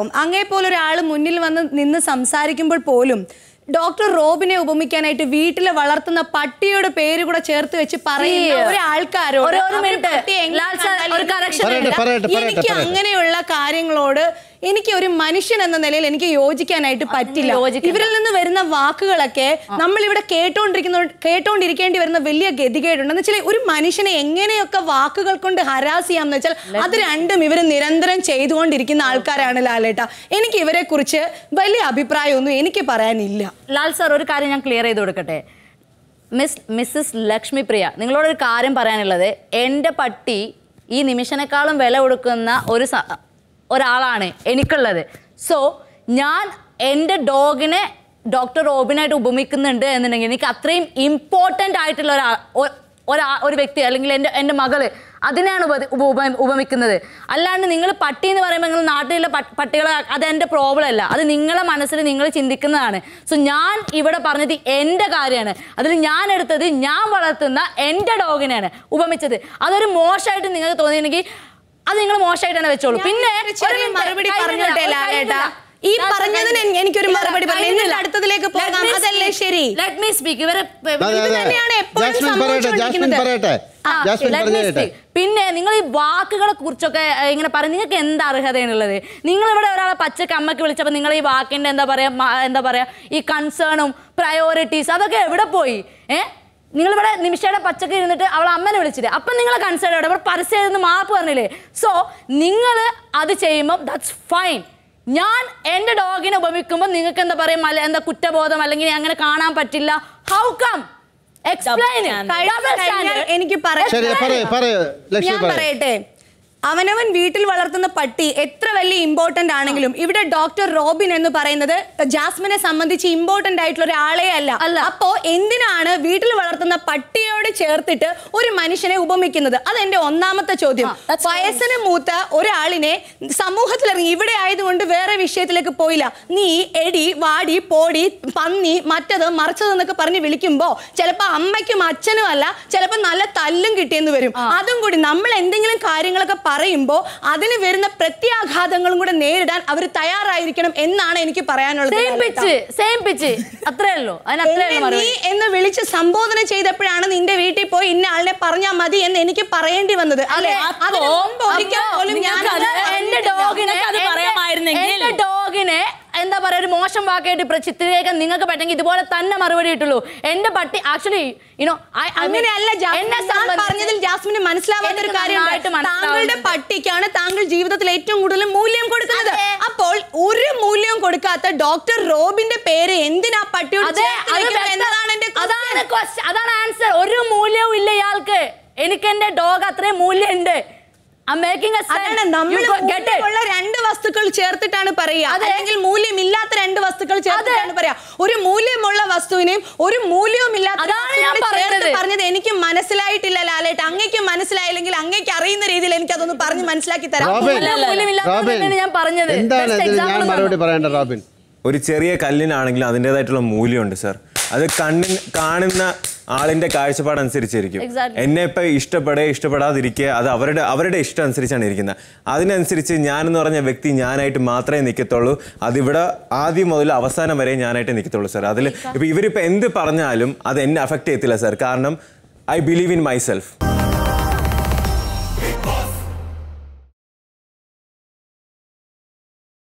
platform അങ്ങേ പോലൊരാൾ മുന്നിൽ വന്ന് നിന്ന് സംസാരിക്കുമ്പോൾ പോലും ഡോക്ടർ റോബിനെ ഉപമിക്കാനായിട്ട് വീട്ടിലെ വളർത്തുന്ന പട്ടിയുടെ പേര് കൂടെ ചേർത്ത് വെച്ച് പറയുന്ന എനിക്ക് അങ്ങനെയുള്ള കാര്യങ്ങളോട് എനിക്ക് ഒരു മനുഷ്യൻ എന്ന നിലയിൽ എനിക്ക് യോജിക്കാനായിട്ട് പറ്റില്ല ഇവരിൽ നിന്ന് വരുന്ന വാക്കുകളൊക്കെ നമ്മൾ ഇവിടെ കേട്ടോണ്ടിരിക്കുന്ന കേട്ടോണ്ടിരിക്കേണ്ടി വരുന്ന വലിയ ഗതികേടുണ്ട് എന്ന് വെച്ചാൽ ഒരു മനുഷ്യനെ എങ്ങനെയൊക്കെ വാക്കുകൾ കൊണ്ട് ഹരാസ് ചെയ്യാമെന്ന് വെച്ചാൽ അത് രണ്ടും ഇവർ നിരന്തരം ചെയ്തുകൊണ്ടിരിക്കുന്ന ആൾക്കാരാണ് ലാലേട്ട എനിക്ക് ഇവരെ കുറിച്ച് വലിയ അഭിപ്രായമൊന്നും എനിക്ക് പറയാനില്ല ലാൽ സാർ ഒരു കാര്യം ഞാൻ ക്ലിയർ ചെയ്ത് കൊടുക്കട്ടെ മിസ് മിസ്സസ് ലക്ഷ്മിപ്രിയ നിങ്ങളോടൊരു കാര്യം പറയാനുള്ളത് എൻ്റെ പട്ടി ഈ നിമിഷനേക്കാളും വില കൊടുക്കുന്ന ഒരു ഒരാളാണ് എനിക്കുള്ളത് സോ ഞാൻ എൻ്റെ ഡോഗിനെ ഡോക്ടർ റോബിനായിട്ട് ഉപമിക്കുന്നുണ്ട് എന്നുണ്ടെങ്കിൽ എനിക്ക് അത്രയും ഇമ്പോർട്ടൻ്റ് ആയിട്ടുള്ള ഒരാൾ ഒരാ ഒരു വ്യക്തി അല്ലെങ്കിൽ എൻ്റെ എൻ്റെ മകള് അതിനെയാണ് ഉപ ഉപമിക്കുന്നത് അല്ലാണ്ട് നിങ്ങൾ പട്ടി എന്ന് പറയുമ്പോൾ നിങ്ങൾ നാട്ടിലുള്ള പട്ടികളെ അത് എൻ്റെ പ്രോബ്ലം അല്ല അത് നിങ്ങളെ മനസ്സിൽ നിങ്ങൾ ചിന്തിക്കുന്നതാണ് സോ ഞാൻ ഇവിടെ പറഞ്ഞത് എൻ്റെ കാര്യമാണ് അതിൽ ഞാൻ എടുത്തത് ഞാൻ വളർത്തുന്ന എൻ്റെ ഡോഗിനെയാണ് ഉപമിച്ചത് അതൊരു മോശമായിട്ട് നിങ്ങൾക്ക് തോന്നിയെങ്കിൽ അത് നിങ്ങൾ തന്നെ വെച്ചോളൂ പിന്നെ മറുപടി പറഞ്ഞോട്ടെ ഈ പറഞ്ഞതിന് എനിക്കൊരു മറുപടി പറയുന്നില്ല അടുത്തതിലേക്ക് പോകാം അതല്ലേ ശരി ലെറ്റ് സ്പീക്ക് ഇവരെ തന്നെയാണ് എപ്പോഴും പിന്നെ നിങ്ങൾ ഈ വാക്കുകളെ കുറിച്ചൊക്കെ ഇങ്ങനെ പറയും നിങ്ങൾക്ക് എന്താ അർഹതയാണുള്ളത് നിങ്ങൾ ഇവിടെ ഒരാളെ പച്ചക്ക് അമ്മക്ക് വിളിച്ചപ്പോൾ നിങ്ങൾ ഈ വാക്കിന്റെ എന്താ പറയാ എന്താ പറയാ ഈ കൺസേണും പ്രയോറിറ്റീസ് അതൊക്കെ എവിടെ പോയി ഏഹ് നിങ്ങളിവിടെ നിമിഷയുടെ പച്ചക്ക് ഇരുന്നിട്ട് അവൾ അമ്മനെ വിളിച്ചിട്ട് അപ്പം നിങ്ങൾ കൺസേൺ ഇവിടെ അവർ പരസ്യം മാപ്പ് പറഞ്ഞില്ലേ സോ നിങ്ങൾ അത് ചെയ്യുമ്പോൾ ദാറ്റ്സ് ഫൈൻ ഞാൻ എൻ്റെ ഡോഗിനെ ഉപമിക്കുമ്പോൾ നിങ്ങൾക്ക് എന്താ പറയും അല്ല എന്താ കുറ്റബോധം അല്ലെങ്കിൽ അങ്ങനെ കാണാൻ പറ്റില്ല ഹൗ കം എനിക്ക് പറയട്ടെ അവനവൻ വീട്ടിൽ വളർത്തുന്ന പട്ടി എത്ര വലിയ ഇമ്പോർട്ടന്റ് ആണെങ്കിലും ഇവിടെ ഡോക്ടർ റോബിൻ എന്ന് പറയുന്നത് ജാസ്മിനെ സംബന്ധിച്ച് ഇമ്പോർട്ടന്റ് ആയിട്ടുള്ള ഒരാളേ അല്ല അപ്പോ എന്തിനാണ് വീട്ടിൽ വളർത്തുന്ന പട്ടിയോട് ചേർത്തിട്ട് ഒരു മനുഷ്യനെ ഉപമിക്കുന്നത് അതെന്റെ ഒന്നാമത്തെ ചോദ്യം വയസ്സിന് മൂത്ത ഒരാളിനെ സമൂഹത്തിൽ ഇറങ്ങി ഇവിടെ ആയതുകൊണ്ട് വേറെ വിഷയത്തിലേക്ക് പോയില്ല നീ എടി വാടി പോടി പന്നി മറ്റത് മറിച്ചത് എന്നൊക്കെ പറഞ്ഞ് വിളിക്കുമ്പോ ചിലപ്പോ അമ്മയ്ക്കും അച്ഛനും അല്ല ചിലപ്പോ നല്ല തല്ലും കിട്ടിയെന്ന് വരും അതും കൂടി നമ്മൾ എന്തെങ്കിലും കാര്യങ്ങളൊക്കെ പറയുമ്പോൾ അതിന് വരുന്ന പ്രത്യാഘാതങ്ങളും കൂടെ നേരിടാൻ അവർ തയ്യാറായിരിക്കണം എന്നാണ് എനിക്ക് പറയാനുള്ളത് നീ എന്ന് വിളിച്ച് സംബോധന ചെയ്തപ്പോഴാണ് നിന്റെ വീട്ടിൽ പോയി ഇന്ന ആളിനെ പറഞ്ഞാൽ മതി എന്ന് എനിക്ക് പറയേണ്ടി വന്നത് അല്ലെ അതിന് പോലും ഞാൻ ഡോഗിനെ പറയുക ഒരു മോശം വാക്കായിട്ട് ചിത്രരേഖ നിങ്ങൾക്ക് പറ്റെങ്കിൽ ഇതുപോലെ തന്നെ മറുപടി ഇട്ടുള്ളൂ എന്റെ പട്ടി ആക്ച്വലി യുനോ അങ്ങനെയല്ല പറഞ്ഞതിൽ ജാസ്മിന് മനസ്സിലാവാത്ത ഒരു കാര്യമായിട്ട് താങ്കളുടെ പട്ടിക്കാണ് താങ്കൾ ജീവിതത്തിൽ ഏറ്റവും കൂടുതൽ മൂല്യം കൊടുക്കുന്നത് അപ്പോൾ ഒരു മൂല്യം കൊടുക്കാത്ത ഡോക്ടർ റോബിന്റെ പേര് എന്തിനാ പട്ടിയോട് അതാണ് ആൻസർ ഒരു മൂല്യവും ഇല്ല ഇയാൾക്ക് എനിക്ക് എന്റെ ഡോഗ് അത്രയും മൂല്യമുണ്ട് രണ്ട് വസ്തുക്കൾ ചേർത്തിട്ടാണ് പറയുക അല്ലെങ്കിൽ മൂല്യമില്ലാത്ത രണ്ട് വസ്തുക്കൾ ചേർത്തിട്ടാണ് പറയാ ഒരു മൂല്യമുള്ള വസ്തുവിനെയും ഒരു മൂല്യവും ഇല്ലാത്ത പറഞ്ഞത് എനിക്ക് മനസ്സിലായിട്ടില്ല ലാലേട്ട് അങ്ങേക്ക് മനസ്സിലായില്ലെങ്കിൽ അങ്ങേക്ക് അറിയുന്ന രീതിയിൽ എനിക്ക് അതൊന്ന് പറഞ്ഞ് മനസ്സിലാക്കി തരാം ഞാൻ പറഞ്ഞത് ഞാൻ ഒരു ചെറിയ കല്ലിനാണെങ്കിലും അതിൻ്റെതായിട്ടുള്ള മൂല്യമുണ്ട് സാർ അത് കണ്ണിന് കാണുന്ന ആളിന്റെ കാഴ്ചപ്പാട് അനുസരിച്ചിരിക്കും എന്നെ ഇപ്പൊ ഇഷ്ടപ്പെടുക ഇഷ്ടപ്പെടാതിരിക്കുക അത് അവരുടെ അവരുടെ ഇഷ്ടം അനുസരിച്ചാണ് ഇരിക്കുന്നത് അതിനനുസരിച്ച് ഞാനെന്ന് പറഞ്ഞ വ്യക്തി ഞാനായിട്ട് മാത്രമേ നിൽക്കത്തുള്ളൂ അതിവിടെ ആദ്യം മുതൽ അവസാനം വരെ ഞാനായിട്ട് നിൽക്കത്തുള്ളൂ സാർ അതിൽ ഇപ്പൊ ഇവരിപ്പോൾ എന്ത് പറഞ്ഞാലും അത് എന്നെ അഫക്റ്റ് ചെയ്യത്തില്ല സാർ കാരണം ഐ ബിലീവ് ഇൻ മൈസെൽഫ്